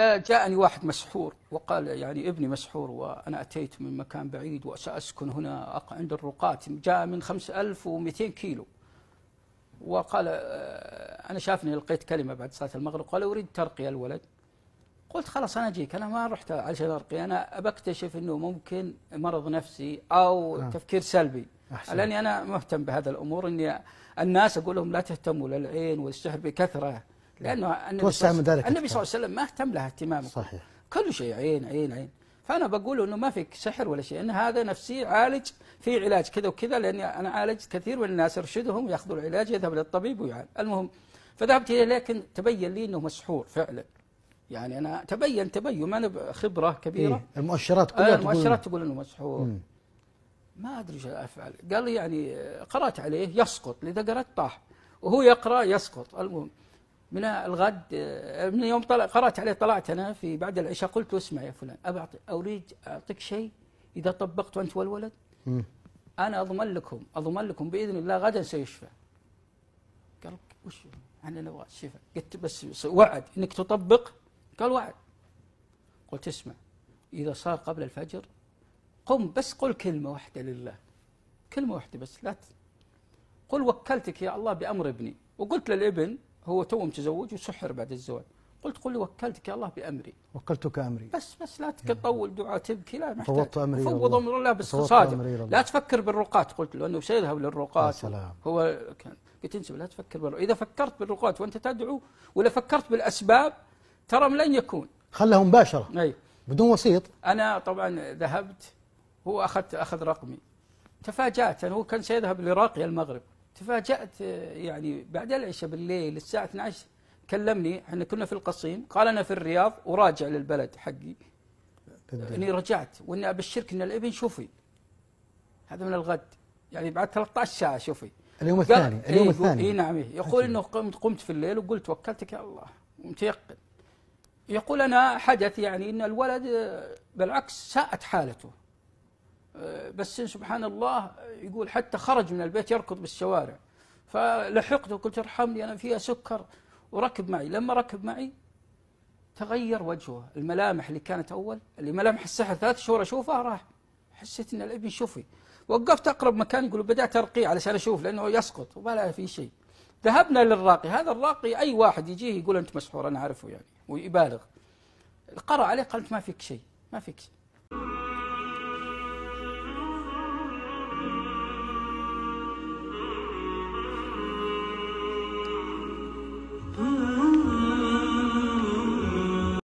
آه، جاءني واحد مسحور وقال يعني ابني مسحور وأنا أتيت من مكان بعيد وسأسكن هنا عند الرقاة جاء من 5200 كيلو وقال آه، أنا شافني لقيت كلمة بعد صلاة المغرب قال أريد ترقية الولد قلت خلاص أنا أجيك أنا ما رحت عشان أرقي أنا بكتشف أنه ممكن مرض نفسي أو آه. تفكير سلبي أحسن. لأني أنا مهتم بهذا الأمور أني الناس أقول لهم لا تهتموا للعين والسحر بكثرة لانه نعم. النبي توسع مدارك النبي صلى الله عليه وسلم ما اهتم لها اهتمام صحيح كل شيء عين عين عين فانا بقول انه ما في سحر ولا شيء ان هذا نفسي عالج في علاج كذا وكذا لاني انا عالجت كثير من الناس ارشدهم ياخذوا العلاج يذهب للطبيب ويعال المهم فذهبت اليه لكن تبين لي انه مسحور فعلا يعني انا تبين تبين ما انا خبره كبيره إيه؟ المؤشرات كلها آه، المؤشرات تقول انه مسحور مم. ما ادري ايش افعل قال لي يعني قرات عليه يسقط لذا قرات طاح وهو يقرا يسقط المهم من الغد من يوم طلع قرأت عليه طلعت أنا في بعد العشاء قلت له اسمع يا فلان أبى أريد أعطيك شيء إذا طبقته أنت والولد أنا أضمن لكم أضمن لكم بإذن الله غدا سيشفى قال وش أنا نبغى شفى قلت بس وعد إنك تطبق قال وعد قلت اسمع إذا صار قبل الفجر قم بس قل كلمة واحدة لله كلمة واحدة بس لا قل وكلتك يا الله بأمر ابني وقلت للابن هو تو متزوج وسحر بعد الزواج قلت قل وكلتك الله بامري وكلتك امري بس بس لا تطول دعاء تبكي لا محتاج فوضت امري فوض امر الله بالصادق لا تفكر بالرقات قلت له انه سيذهب للرقات سلام هو كان قلت انسى لا تفكر بالرقات اذا فكرت بالرقات وانت تدعو ولا فكرت بالاسباب ترى لن يكون خلها مباشره اي بدون وسيط انا طبعا ذهبت هو اخذت اخذ رقمي تفاجات يعني هو كان سيذهب لراقي المغرب تفاجأت يعني بعد العشاء بالليل الساعة 12 كلمني احنا كنا في القصيم قال أنا في الرياض وراجع للبلد حقي اني يعني رجعت واني ابشرك ان الابن شوفي هذا من الغد يعني بعد 13 ساعه شوفي اليوم الثاني إيه، اليوم الثاني اي نعم إيه. يقول انه قمت قمت في الليل وقلت وكلتك يا الله ومتيقن يقول انا حدث يعني ان الولد بالعكس ساءت حالته آه، بس سبحان الله آه، يقول حتى خرج من البيت يركض بالشوارع فلحقته قلت ارحمني أنا فيها سكر وركب معي لما ركب معي تغير وجهه الملامح اللي كانت أول اللي ملامح السحر ثلاث شهور أشوفها راح حسيت أن الابن شوفي وقفت أقرب مكان يقول بدأت أرقيه علشان أشوف لأنه يسقط ولا في شيء ذهبنا للراقي هذا الراقي أي واحد يجيه يقول أنت مسحور أنا اعرفه يعني ويبالغ قرأ عليه قال أنت ما فيك شيء ما فيك شيء